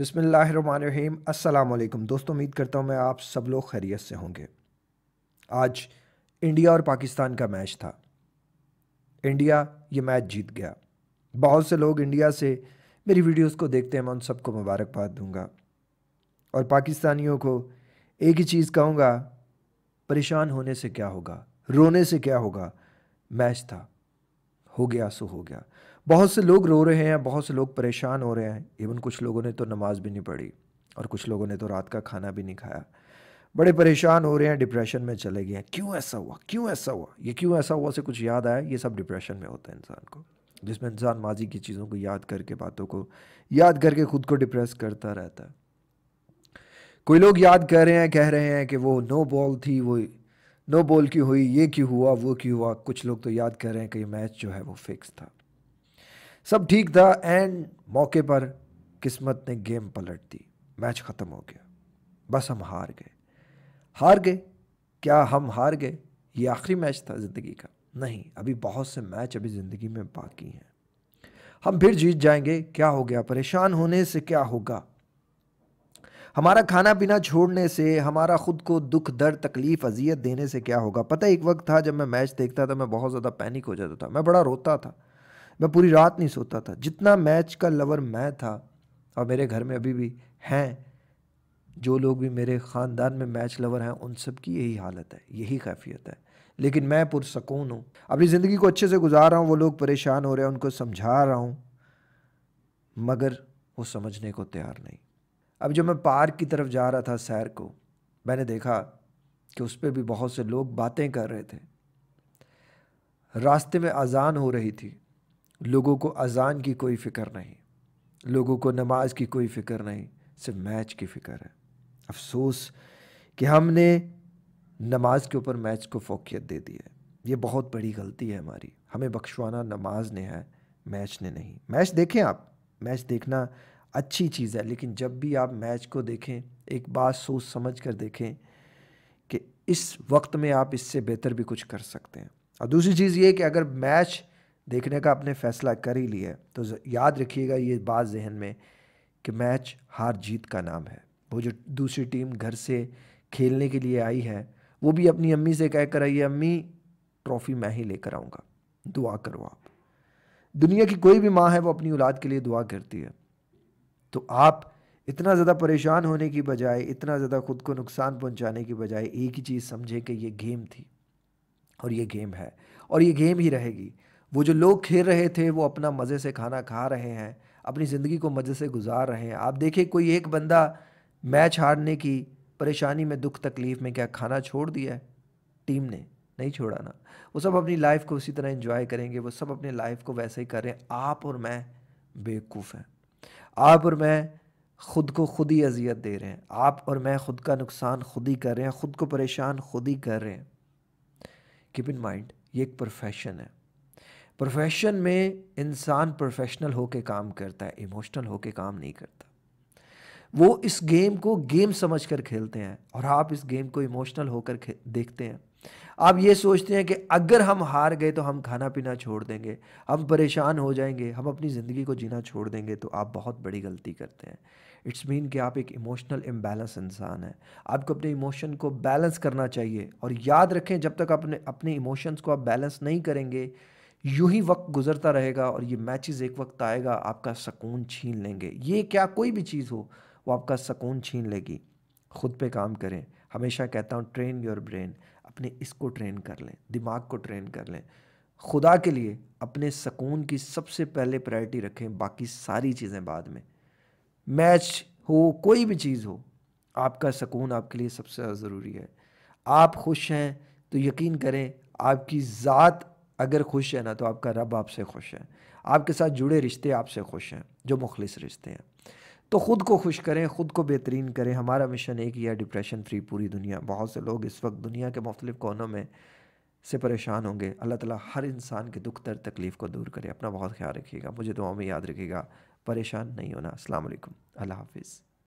बिसमीम अल्लाम दोस्तों उम्मीद करता हूँ मैं आप सब लोग खैरियत से होंगे आज इंडिया और पाकिस्तान का मैच था इंडिया ये मैच जीत गया बहुत से लोग इंडिया से मेरी वीडियोस को देखते हैं मैं उन सबको मुबारकबाद दूंगा और पाकिस्तानियों को एक ही चीज़ कहूँगा परेशान होने से क्या होगा रोने से क्या होगा मैच था हो गया सो हो गया बहुत से लोग रो रहे हैं बहुत से लोग परेशान हो रहे हैं इवन कुछ लोगों ने तो नमाज़ भी नहीं पढ़ी और कुछ लोगों ने तो रात का खाना भी नहीं खाया बड़े परेशान हो रहे हैं डिप्रेशन में चले गए हैं क्यों ऐसा हुआ क्यों ऐसा हुआ ये क्यों ऐसा हुआ से कुछ याद आया ये सब डिप्रेशन में होता है इंसान को जिसमें इंसान माजी की चीज़ों को याद करके बातों को याद करके ख़ुद को डिप्रेस करता रहता है कोई लोग याद कर रहे हैं कह रहे हैं कि वो नो बॉल थी वो नो बॉल की हुई ये क्यों हुआ वो क्यों हुआ कुछ लोग तो याद कर रहे हैं कि मैच जो है वो फिक्स था सब ठीक था एंड मौके पर किस्मत ने गेम पलट दी मैच ख़त्म हो गया बस हम हार गए हार गए क्या हम हार गए ये आखिरी मैच था ज़िंदगी का नहीं अभी बहुत से मैच अभी ज़िंदगी में बाकी हैं हम फिर जीत जाएंगे क्या हो गया परेशान होने से क्या होगा हमारा खाना पीना छोड़ने से हमारा ख़ुद को दुख दर्द तकलीफ़ अजियत देने से क्या होगा पता एक वक्त था जब मैं मैच देखता था मैं बहुत ज़्यादा पैनिक हो जाता था मैं बड़ा रोता था मैं पूरी रात नहीं सोता था जितना मैच का लवर मैं था और मेरे घर में अभी भी हैं जो लोग भी मेरे ख़ानदान में मैच लवर हैं उन सब की यही हालत है यही कैफियत है लेकिन मैं पुरसकून हूँ अपनी ज़िंदगी को अच्छे से गुजार रहा हूँ वो लोग परेशान हो रहे हैं उनको समझा रहा हूँ मगर वो समझने को तैयार नहीं अब जब मैं पार्क की तरफ जा रहा था सैर को मैंने देखा कि उस पर भी बहुत से लोग बातें कर रहे थे रास्ते में अजान हो रही थी लोगों को अजान की कोई फ़िक्र नहीं लोगों को नमाज की कोई फ़िक्र नहीं सिर्फ मैच की फ़िक्र है अफसोस कि हमने नमाज के ऊपर मैच को फोकियत दे दी है ये बहुत बड़ी गलती है हमारी हमें बख्शवाना नमाज ने है मैच ने नहीं मैच देखें आप मैच देखना अच्छी चीज़ है लेकिन जब भी आप मैच को देखें एक बात सोच समझ कर देखें कि इस वक्त में आप इससे बेहतर भी कुछ कर सकते हैं और दूसरी चीज़ ये कि अगर मैच देखने का आपने फैसला कर ही लिया तो याद रखिएगा ये बात जहन में कि मैच हार जीत का नाम है वो जो दूसरी टीम घर से खेलने के लिए आई है वो भी अपनी अम्मी से कह कर आइए अम्मी ट्रॉफ़ी मैं ही लेकर आऊँगा दुआ करो आप दुनिया की कोई भी माँ है वो अपनी औलाद के लिए दुआ करती है तो आप इतना ज़्यादा परेशान होने की बजाय इतना ज़्यादा खुद को नुकसान पहुँचाने की बजाय एक ही चीज़ समझे कि ये गेम थी और ये गेम है और ये गेम ही रहेगी वो जो लोग खेल रहे थे वो अपना मज़े से खाना खा रहे हैं अपनी ज़िंदगी को मज़े से गुजार रहे हैं आप देखिए कोई एक बंदा मैच हारने की परेशानी में दुख तकलीफ़ में क्या खाना छोड़ दिया है टीम ने नहीं छोड़ा ना वो सब अपनी लाइफ को उसी तरह इन्जॉय करेंगे वो सब अपने लाइफ को वैसे ही कर रहे हैं आप और मैं बेवकूफ़ हैं आप और मैं खुद को खुद ही अजियत दे रहे हैं आप और मैं खुद का नुकसान खुद ही कर रहे हैं खुद को परेशान खुद ही कर रहे हैं कीप इन माइंड ये एक प्रोफेशन है प्रोफेशन में इंसान प्रोफेशनल होके काम करता है इमोशनल होके काम नहीं करता वो इस गेम को गेम समझ कर खेलते हैं और आप इस गेम को इमोशनल होकर देखते हैं आप ये सोचते हैं कि अगर हम हार गए तो हम खाना पीना छोड़ देंगे हम परेशान हो जाएंगे हम अपनी ज़िंदगी को जीना छोड़ देंगे तो आप बहुत बड़ी गलती करते हैं इट्स मीन कि आप एक इमोशनल इम्बैलेंस इंसान हैं आपको अपने इमोशन को बैलेंस करना चाहिए और याद रखें जब तक अपने अपने इमोशंस को आप बैलेंस नहीं करेंगे यूँ ही वक्त गुजरता रहेगा और ये मैचेस एक वक्त आएगा आपका सकून छीन लेंगे ये क्या कोई भी चीज़ हो वो आपका सकून छीन लेगी खुद पे काम करें हमेशा कहता हूँ ट्रेन योर ब्रेन अपने इसको ट्रेन कर लें दिमाग को ट्रेन कर लें खुदा के लिए अपने सकून की सबसे पहले प्रायोरिटी रखें बाकी सारी चीज़ें बाद में मैच हो कोई भी चीज़ हो आपका सकून आपके लिए सबसे ज़्यादा ज़रूरी है आप खुश हैं तो यकीन करें आपकी ज़ात अगर खुश है ना तो आपका रब आपसे खुश है आपके साथ जुड़े रिश्ते आपसे खुश हैं जो मुखलिस रिश्ते हैं तो ख़ुद को खुश करें ख़ुद को बेहतरीन करें हमारा मिशन एक ही है डिप्रेशन फ्री पूरी दुनिया बहुत से लोग इस वक्त दुनिया के मुख्तु कोनों में से परेशान होंगे अल्लाह ताला हर इंसान के दुख दर तकलीफ़ को दूर करे अपना बहुत ख्याल रखिएगा मुझे दुआ में याद रखिएगा परेशान नहीं होना असलकम अल्लाह हाफिज़